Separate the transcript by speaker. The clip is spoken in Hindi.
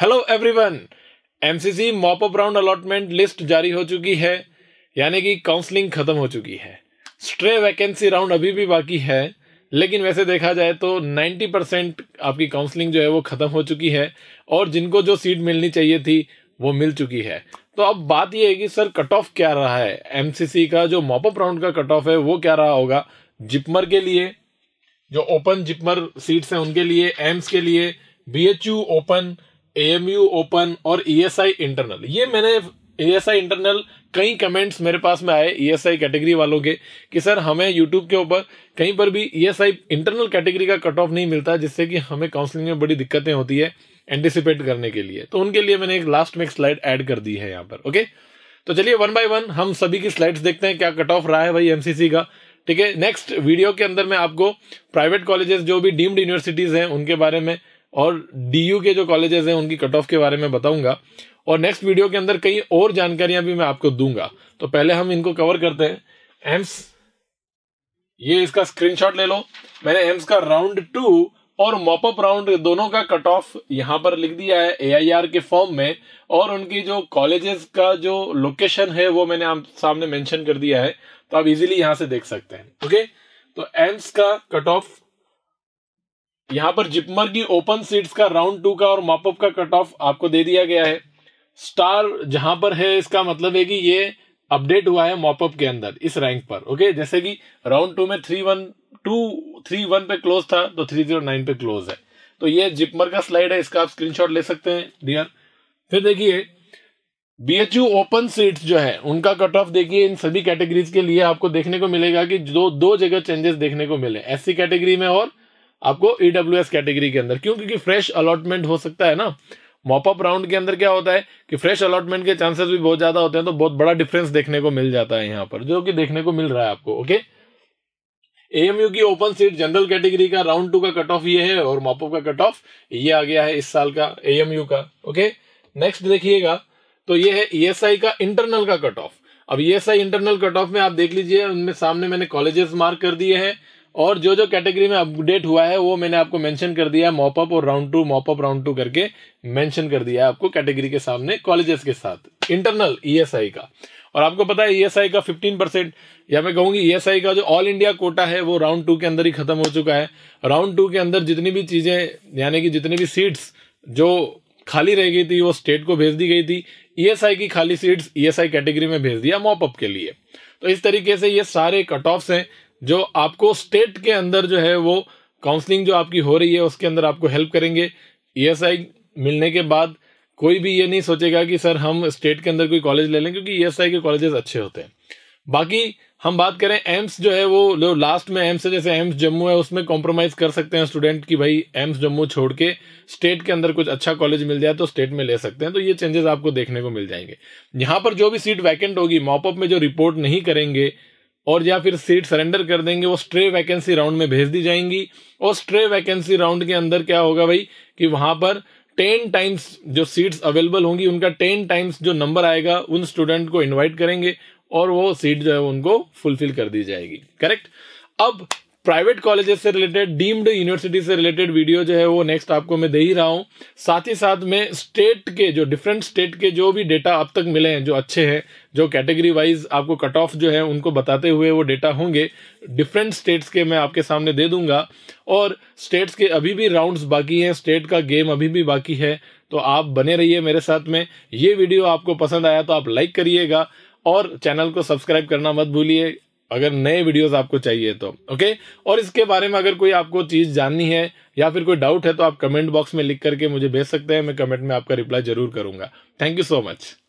Speaker 1: hello everyone MCC mop up round allotment list जारी हो चुकी है यानी कि काउंसलिंग खत्म हो चुकी है स्ट्रे वैकेंसी राउंड अभी भी बाकी है लेकिन वैसे देखा जाए तो 90 परसेंट आपकी काउंसलिंग जो है वो ख़त्म हो चुकी है और जिनको जो सीट मिलनी चाहिए थी वो मिल चुकी है तो अब बात यह है कि सर कट ऑफ क्या रहा है एमसीसी का जो मॉपअप राउंड का कट ऑफ है वो क्या रहा होगा जिपमर के लिए जो ओपन जिपमर सीट्स हैं उनके लिए एम्स के लिए बीएचयू ओपन एएमयू ओपन और ईएसआई e इंटरनल ये मैंने ईएसआई e इंटरनल कई कमेंट्स मेरे पास में आए ईएसआई e कैटेगरी वालों के कि सर हमें यूट्यूब के ऊपर कहीं पर भी ईएसआई इंटरनल कैटेगरी का कट ऑफ नहीं मिलता जिससे कि हमें काउंसलिंग में बड़ी दिक्कतें होती है एंटिसिपेट करने के लिए तो उनके लिए मैंने एक लास्ट में एक स्लाइड ऐड कर दी है यहाँ पर ओके तो चलिए वन बाय वन हम सभी की स्लाइड्स देखते हैं क्या कट ऑफ रहा है भाई एमसीसी का ठीक है नेक्स्ट वीडियो के अंदर मैं आपको प्राइवेट कॉलेजेस जो भी डीम्ड यूनिवर्सिटीज हैं उनके बारे में और डी के जो कॉलेजेस हैं उनकी कट ऑफ के बारे में बताऊंगा और नेक्स्ट वीडियो के अंदर कई और जानकारियां भी मैं आपको दूंगा तो पहले हम इनको कवर करते हैं एम्स ये इसका स्क्रीनशॉट ले लो मैंने एम्स का राउंड टू और मॉपअप राउंड दोनों का कट ऑफ यहां पर लिख दिया है एआईआर के फॉर्म में और उनकी जो कॉलेजेस का जो लोकेशन है वो मैंने आप सामने मेंशन कर दिया है तो आप इजीली यहां से देख सकते हैं ओके तो एम्स का कट ऑफ यहां पर जिपमर की ओपन सीट्स का राउंड टू का और मॉपअप का कट ऑफ आपको दे दिया गया है स्टार जहां पर है इसका मतलब है कि ये अपडेट हुआ है मॉपअप के अंदर इस रैंक पर ओके जैसे कि राउंड टू में three one two three one पे क्लोज था तो थ्री जीरो नाइन पे क्लोज है तो ये जिपमर का स्लाइड है इसका आप स्क्रीनशॉट ले सकते हैं डियर फिर देखिए यू ओपन सीट्स जो है उनका कट ऑफ देखिए इन सभी कैटेगरीज के लिए आपको देखने को मिलेगा कि दो दो जगह चेंजेस देखने को मिले एससी कैटेगरी में और आपको ईडब्ल्यू e कैटेगरी के अंदर क्यों क्योंकि फ्रेश अलॉटमेंट हो सकता है ना मॉपअप राउंड के अंदर क्या होता है कि फ्रेश अलॉटमेंट के चांसेस भी बहुत ज्यादा होते हैं तो बहुत बड़ा डिफरेंस देखने को मिल जाता है यहाँ पर जो कि देखने को मिल रहा है आपको ओके एएमयू की ओपन सीट जनरल कैटेगरी का राउंड टू का कट ऑफ ये है और मॉपअप का कट ऑफ ये आ गया है इस साल का एएमयू का ओके नेक्स्ट देखिएगा तो ये है ईएसआई e का इंटरनल का कट ऑफ अब ईएसआई इंटरनल कट ऑफ में आप देख लीजिए उनमें सामने मैंने कॉलेजेस मार्क कर दिए हैं और जो जो कैटेगरी में अपडेट हुआ है वो मैंने आपको मेंशन कर दिया मॉपअप और round two mop up round two करके मेंशन कर दिया आपको कैटेगरी के सामने कॉलेजेस के साथ इंटरनल ईएसआई e का और आपको पता है ईएसआई e का 15 परसेंट या मैं कहूंगी ईएसआई e का जो ऑल इंडिया कोटा है वो राउंड टू के अंदर ही खत्म हो चुका है राउंड टू के अंदर जितनी भी चीजें यानी कि जितनी भी सीट्स जो खाली रह गई थी वो स्टेट को भेज दी गई थी ईएसआई की खाली सीट्स ईएसआई कैटेगरी में भेज दिया मॉपअप के लिए तो इस तरीके से ये सारे कट ऑफ्स हैं जो आपको स्टेट के अंदर जो है वो काउंसलिंग जो आपकी हो रही है उसके अंदर आपको हेल्प करेंगे ईएसआई e मिलने के बाद कोई भी ये नहीं सोचेगा कि सर हम स्टेट के अंदर कोई कॉलेज ले लें क्योंकि ईएसआई e के कॉलेजेस अच्छे होते हैं बाकी हम बात करें एम्स जो है वो जो लास्ट में एम्स है जैसे एम्स जम्मू है उसमें कॉम्प्रोमाइज कर सकते हैं स्टूडेंट की भाई एम्स जम्मू छोड़ के स्टेट के अंदर कुछ अच्छा कॉलेज मिल जाए तो स्टेट में ले सकते हैं तो ये चेंजेस आपको देखने को मिल जाएंगे यहाँ पर जो भी सीट वैकेंट होगी मॉपअप में जो रिपोर्ट नहीं करेंगे और या फिर सीट सरेंडर कर देंगे वो स्ट्रे वैकेंसी राउंड में भेज दी जाएंगी और स्ट्रे वैकेंसी राउंड के अंदर क्या होगा भाई कि वहां पर टेन टाइम्स जो सीट्स अवेलेबल होंगी उनका टेन टाइम्स जो नंबर आएगा उन स्टूडेंट को इन्वाइट करेंगे और वो सीट जो है उनको फुलफिल कर दी जाएगी करेक्ट अब प्राइवेट कॉलेजेस से रिलेटेड डीम्ड यूनिवर्सिटी से रिलेटेड वीडियो जो है वो नेक्स्ट आपको मैं दे ही रहा हूँ साथ ही साथ में स्टेट के जो डिफरेंट स्टेट के जो भी डेटा अब तक मिले हैं जो अच्छे हैं जो कैटेगरी वाइज आपको कट ऑफ जो है उनको बताते हुए वो डेटा होंगे डिफरेंट स्टेट्स के मैं आपके सामने दे दूंगा और स्टेट्स के अभी भी राउंड्स बाकी हैं स्टेट का गेम अभी भी बाकी है तो आप बने रहिए मेरे साथ में ये वीडियो आपको पसंद आया तो आप लाइक करिएगा और चैनल को सब्सक्राइब करना मत भूलिए अगर नए वीडियोस आपको चाहिए तो ओके और इसके बारे में अगर कोई आपको चीज़ जाननी है या फिर कोई डाउट है तो आप कमेंट बॉक्स में लिख करके मुझे भेज सकते हैं मैं कमेंट में आपका रिप्लाई जरूर करूंगा थैंक यू सो मच